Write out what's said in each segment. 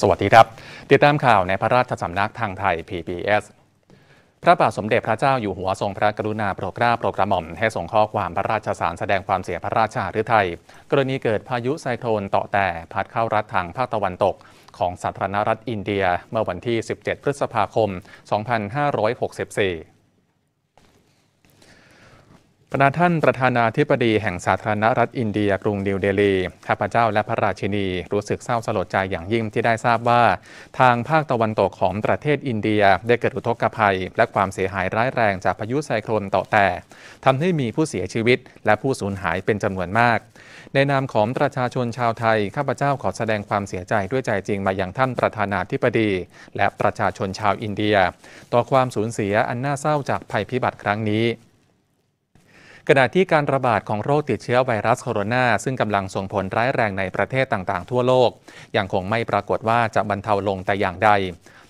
สวัสดีครับติดตามข่าวในพระราชสำนักทางไทย PBS พระบาทสมเด็จพระเจ้าอยู่หัวทรงพระกรุณาโปรดเกล้าโปรดกระหม่อมให้ส่งข้อความพระราชสารแสดงความเสียพระราชารไทย กรณีเกิดพายุไซโคลนต่อแต่พัดเข้ารัฐทางภาคตะวันตก ของสาธารณรัฐอินเดียเมื่อวันที่ 17 พฤษภาคม 2564ประธานท่านประธานาธิบดีแห่งสาธารณรัฐอินเดีย กรุงนิวเดลี ข้าพเจ้าและพระราชินีรู้สึกเศร้าสลดใจอย่างยิ่งที่ได้ทราบว่า ทางภาคตะวันตกของประเทศอินเดียได้เกิดอุทกภัยและความเสียหายร้ายแรงจากพายุไซโคลนต่อแต่ทำให้มีผู้เสียชีวิตและผู้สูญหายเป็นจำนวนมาก ในนามของประชาชนชาวไทยข้าพเจ้าขอแสดงความเสียใจด้วยใจจริงมาอย่างท่านประธานาธิบดีและประชาชนชาวอินเดีย ต่อความสูญเสียอันน่าเศร้าจากภัยพิบัติครั้งนี้ขณะที่การระบาดของโรคติดเชื้อไวรัสโคโรนา ซึ่งกำลังส่งผลร้ายแรงในประเทศต่างๆ ทั่วโลกยังคงไม่ปรากฏว่าจะบรรเทาลงแต่อย่างใด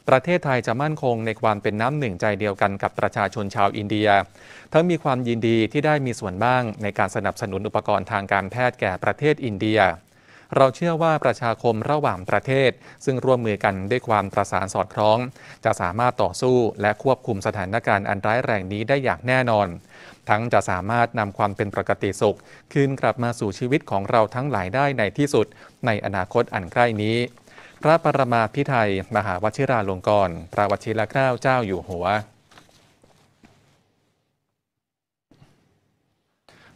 ประเทศไทยจะมั่นคงในความเป็นน้ำหนึ่งใจเดียวกันกับประชาชนชาวอินเดียทั้งมีความยินดีที่ได้มีส่วนบ้างในการสนับสนุนอุปกรณ์ทางการแพทย์แก่ประเทศอินเดีย เราเชื่อว่าประชาคมระหว่างประเทศซึ่งร่วมมือกันด้วยความประสานสอดคล้อง จะสามารถต่อสู้และควบคุมสถานการณ์อันร้ายแรงนี้ได้อย่างแน่นอนทั้งจะสามารถนำความเป็นปกติสุข คืนกลับมาสู่ชีวิตของเราทั้งหลายได้ในที่สุด ในอนาคตอันใกล้นี้ พระปรมาพิไทยมหาวชิราลงกรณ์พระวชิรเกล้าเจ้าอยู่หัว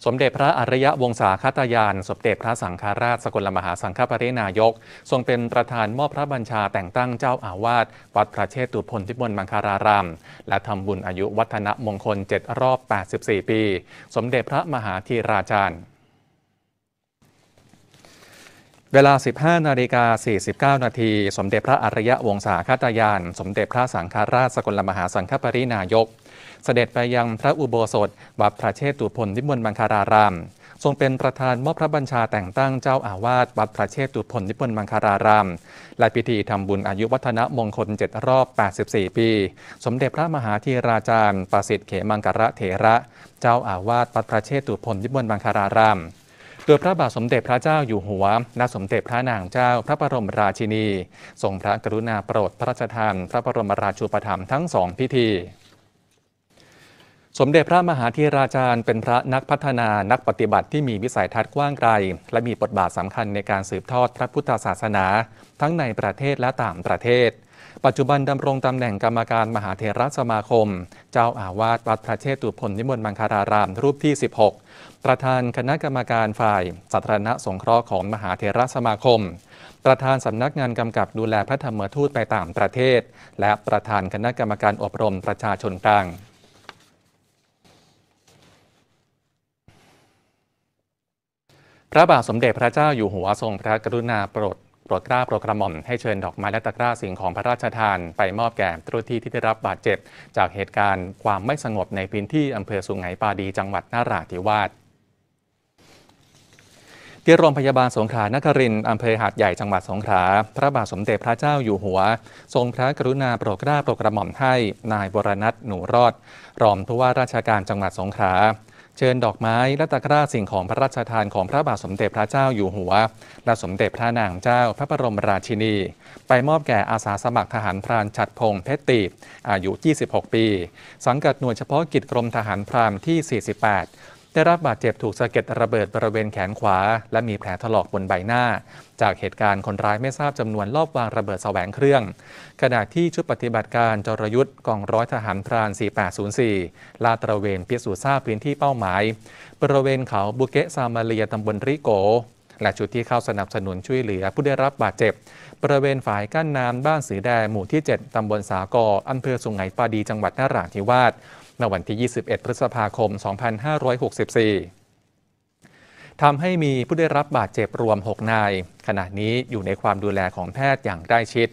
สมเด็จพระอริยะวงศาคตายาน สมเด็จพระสังฆราชสกลมหาสังฆปรินายก ทรงเป็นประธานมอบพระบัญชาแต่งตั้งเจ้าอาวาสวัดพระเชตุพนทิมลมังคาราราม และทำบุญอายุวัฒนมงคล 7 รอบ 84 ปี สมเด็จพระมหาธีราจารย์เวลา 15 นาฬิกา 49 นาที สมเด็จพระอริยวงศาคตายาน สมเด็จพระสังฆราชสกลมหาสังฆปรินายก เสด็จไปยังพระอุโบสถวัดพระเชตุพนวิมลมังคาราราม ทรงเป็นประธานมอบพระบัญชาแต่งตั้งเจ้าอาวาสวัดพระเชตุพนวิมลมังคารารามและพิธีทำบุญอายุวัฒนมงคล7รอบ 84 ปี สมเด็จพระมหาธีราจารย์ประสิทธิ์เขมังกระเถระ เจ้าอาวาสวัดพระเชตุพนวิมลมังคารารามโดยพระบาทสมเด็จพระเจ้าอยู่หัวนาสมเด็จพระนางเจ้าพระบรมราชินีทรงพระกรุณาโปรดพระราชทาน พระบรมราชูปถัมภ์ทั้งสองพิธี สมเด็จพระมหาธีราจารย์เป็นพระนักพัฒนานักปฏิบัติที่มีวิสัยทัศน์กว้างไกล และมีบทบาทสำคัญในการสืบทอดพระพุทธศาสนาทั้งในประเทศและต่างประเทศปัจจุบันดำรงตำแหน่งกรรมการมหาเทรสมาคม เจ้าอาวาสวัดพระเชตุพนนิมนต์มังคารารามรูปที่ 16 ประธานคณะกรรมการฝ่ายสาธารณสงเคราะห์ของมหาเทรสมาคม ประธานสำนักงานกำกับดูแลพระธรรมทูตไปต่างประเทศ และประธานคณะกรรมการอบรมประชาชนกลาง พระบาทสมเด็จพระเจ้าอยู่หัวทรงพระกรุณาโปรดโปรดกล้าโปรกระหม่อมให้เชิญดอกไม้และตะกร้าสิ่งของพระราชทานไปมอบแก่ผู้ที่ที่ได้รับบาดเจ็บจากเหตุการณ์ความไม่สงบในพื้นที่อำเภอสุงไหงปาดีจังหวัดนาราธิวาสที่โรงพยาบาลสงขลานครินทร์อำเภอหาดใหญ่จังหวัดสงขลาพระบาทสมเด็จพระเจ้าอยู่หัว ทรงพระกรุณาโปรดกล้าโปรกระหม่อมให้นายวรนัทหนูรอด รองผู้ว่าราชการจังหวัดสงขลาเชิญดอกไม้ และตะกร้าสิ่งของพระราชทานของพระบาทสมเด็จพระเจ้าอยู่หัว และสมเด็จพระนางเจ้าพระบรมราชินี ไปมอบแก่อาสาสมัครทหารพรานชัดพงษ์เพชรตีอายุ 26 ปี สังกัดหน่วยเฉพาะกิจกรมทหารพรานที่ 48ได้รับบาดเจ็บถูกสะเก็ดระเบิดบริเวณแขนขวา และมีแผลถลอกบนใบหน้า จากเหตุการณ์คนร้ายไม่ทราบจำนวนลอบวางระเบิดสแสวงเครื่อง ขณะที่ชุดปฏิบัติการจรยุทธ์กองร้อยทหารพราน 4804 ลาดตระเวนเพยสูซทราบพื้นที่เป้าหมายบริเวณเขาบุเกะซามาเลียตำบลริโก และจุดที่เข้าสนับสนุนช่วยเหลือ ผู้ได้รับบาดเจ็บบริเวณฝายกั้นน้ำบ้านสีแดงหมู่ที่ 7ตำบลสากออำเภอสุงไหงปาดีจังหวัดนาราธิวาสในวันที่ 21 พฤษภาคม 2564 ทำให้มีผู้ได้รับบาดเจ็บรวม 6 นาย ขณะนี้อยู่ในความดูแลของแพทย์อย่างใกล้ชิด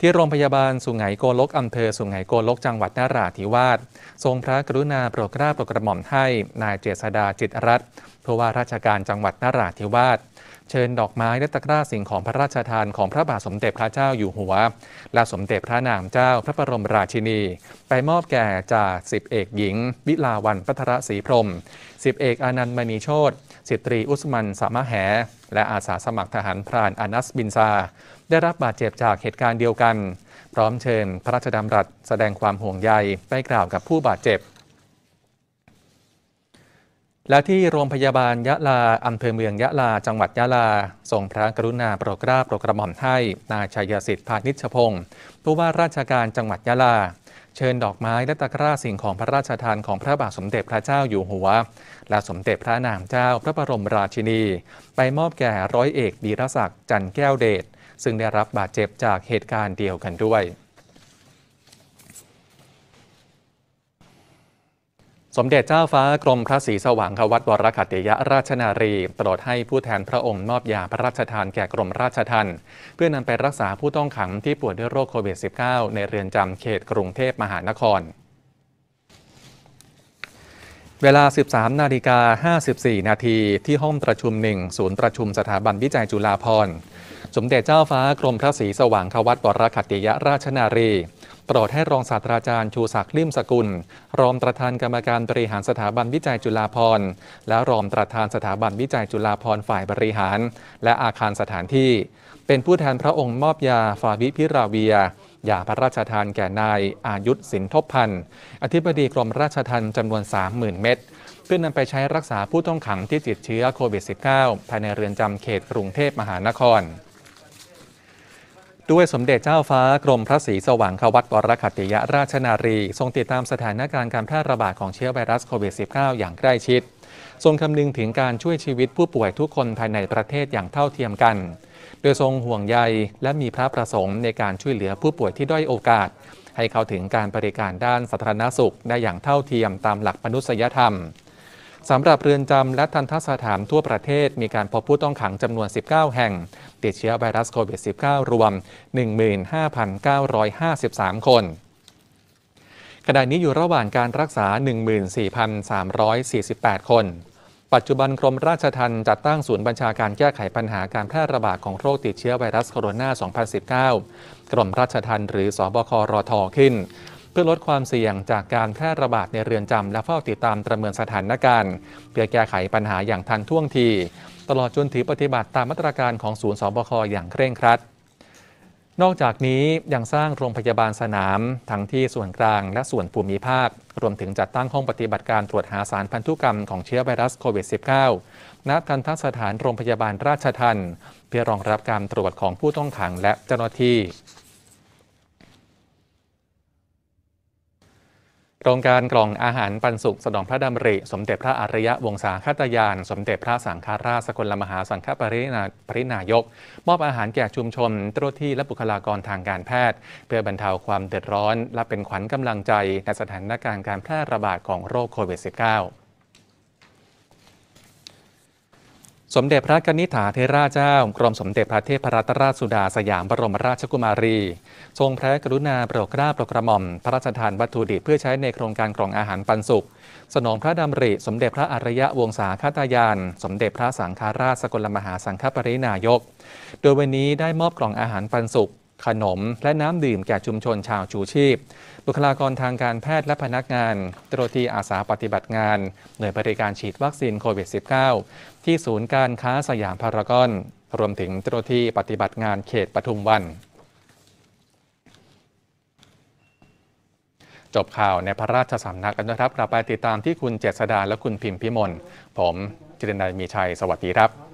ที่โรงพยาบาล สุไหงโกลกอำเภอ สุไหงโกลกจังหวัดนราธิวาสทรงพระกรุณาโปรดเกล้าโปรดกระหม่อมให้นายเจษดาจิตรัตน์ผู้ว่าราชการจังหวัดนราธิวาสเชิญดอกไม้และตะกร้าสิ่งของพระราชทานของพระบาทสมเด็จพระเจ้าอยู่หัว และสมเด็จพระนางเจ้าพระบรมราชินี ไปมอบแก่จ่าสิบเอกหญิง วิลาวันพัทรศรีพรมสิบเอกอนันต์มณีโชตสิตรีอุสมันสามะแห และอาสาสมัครทหารพรานอนัสบินซา ได้รับบาดเจ็บจากเหตุการณ์เดียวกันพร้อมเชิญ พระราชดำรัส แสดงความห่วงใยไปกล่าวกับผู้บาดเจ็บและที่โรงพยาบาลยะลาอำเภอเมืองยะลา จังหวัดยะลา ส่งพระกรุณาโปรดเกล้าโปรดกระหม่อมให้นายชัยสิทธิ์พานิชพงศ์ผู้ว่าราชการจังหวัดยะลา เชิญดอกไม้และตะกร้าสิ่งของพระราชทานของพระบาทสมเด็จพระเจ้าอยู่หัว และสมเด็จพระนางเจ้าพระบรมราชินี ไปมอบแก่ร้อยเอกดีรศักดิ์จันแก้วเดช ซึ่งได้รับบาดเจ็บจากเหตุการณ์เดียวกันด้วยสมเด็จเจ้าฟ้ากรม พระศรีสว่างควัตวรคติยะ ราชนารีโปรดให้ผู้แทนพระองค์ มอบยา พระราชทานแก่กรมราชทัณฑ์เพื่อนำไปรักษาผู้ต้องขังที่ป่วยด้วยโรคโควิด -19 ในเรือนจำเขตกรุงเทพมหานคร เวลา 13นาฬิกา54 นาที ที่ห้องประชุมหนึ่งศูนย์ประชุมสถาบันวิจัยจุฬาภรณ์สมเด็จเจ้าฟ้ากรมพระศรีสว่างควัตวรคติยะราชนารีโปรดให้รองศาสตราจารย์ ชูศักดิ์ลิ่มสกุล รองประธานกรรมการบริหารสถาบันวิจัยจุฬาภรณ์ และรองประธานสถาบันวิจัยจุฬาภรณ์ฝ่ายบริหาร และอาคารสถานที่ เป็นผู้แทนพระองค์มอบยาฟาวิพิราเวียยาพระราชทานแก่นายอายุสินทบพันธ์อธิบดีกรมราชทัณฑ์จำนวน30,000เม็ดเพื่อนนำไปใช้รักษาผู้ต้องขังที่ติดเชื้อโควิด -19 ภายในเรือนจำเขตกรุงเทพมหานครด้วยสมเด็จเจ้าฟ้ากรมพระศรีสว่างควัตวรคติยราชนารีทรงติดตามสถานการณ์การแพร่ระบาดของเชื้อไวรัสโควิด -19 อย่างใกล้ชิด ทรงคำนึงถึงการช่วยชีวิตผู้ป่วยทุกคนภายในประเทศอย่างเท่าเทียมกัน โดยทรงห่วงใยและมีพระประสงค์ในการช่วยเหลือผู้ป่วยที่ด้อยโอกาส ให้เข้าถึงการบริการด้านสาธารณสุขได้อย่างเท่าเทียมตามหลักมนุษยธรรมสำหรับเรือนจำและทันทสถานทั่วประเทศมีการพบผู้ต้องขังจำนวน 19 แห่งติดเชื้อไวรัสโควิด -19 รวม 15,953 คน ขณะนี้อยู่ระหว่างการรักษา 14,348 คน ปัจจุบันกรมราชทัณฑ์จัดตั้งศูนย์บัญชาการแก้ไขปัญหาการแพร่ระบาดของโรคติดเชื้อไวรัสโคโรนา 2019 กรมราชทัณฑ์หรือสอบครทขึ้นเพื่อลดความเสี่ยงจากการแพร่ระบาดในเรือนจำและเฝ้าติดตามประเมินสถานการณ์เพื่อแก้ไขปัญหาอย่างทันท่วงทีตลอดจนถือปฏิบัติตามมาตรการของศูนย์สบคอย่างเคร่งครัด นอกจากนี้ยังสร้างโรงพยาบาลสนาม ทั้งที่ส่วนกลางและส่วนภูมิภาค รวมถึงจัดตั้งห้องปฏิบัติการตรวจหาสารพันธุกรรมของเชื้อไวรัสโควิด -19 ณทันทสถานโรงพยาบาลราชทันเพื่อรองรับการตรวจของผู้ต้องขังและเจ้าหน้าที่โครงการกล่องอาหารปันสุขสนองพระดำริ สมเด็จพระอริยวงศาคตยาน สมเด็จพระสังฆราชสกลมหาสังฆปริณาปรินายก มอบอาหารแก่ชุมชนเจ้าที่และบุคลากรทางการแพทย์ เพื่อบรรเทาความเดือดร้อน และเป็นขวัญกำลังใจในสถานการณ์การแพร่ระบาดของโรคโควิด -19 สมเด็จพระกนิษฐาเทราเจ้า กรมสมเด็จพระเทพรัตนราชสุดาสยามบรมราชกุมารี ทรงพระกรุณาโปรดเกล้าโปรดกระหม่อมพระราชทานวัตถุดิบเพื่อใช้ในโครงการกล่องอาหารปันสุข สนองพระดำริ สมเด็จพระอริยวงศาคตายาน สมเด็จพระสังฆราชสกลมหาสังฆปรินายก โดยวันนี้ได้มอบกล่องอาหารปันสุขขนม และน้ำดื่มแก่ชุมชนชาวชูชีพ บุคลากรทางการแพทย์และพนักงานเจ้าหน้าที่อาสาปฏิบัติงานหน่วยบริการฉีดวัคซีนโควิด -19 ที่ศูนย์การค้าสยามพารากอน รวมถึงเจ้าหน้าที่ปฏิบัติงานเขตปทุมวัน จบข่าวในพระราชสำนักกันนะครับกลับไปติดตามที่คุณเจษดาและคุณพิมพ์พิมล ผมจิรนัยมีชัย สวัสดีครับ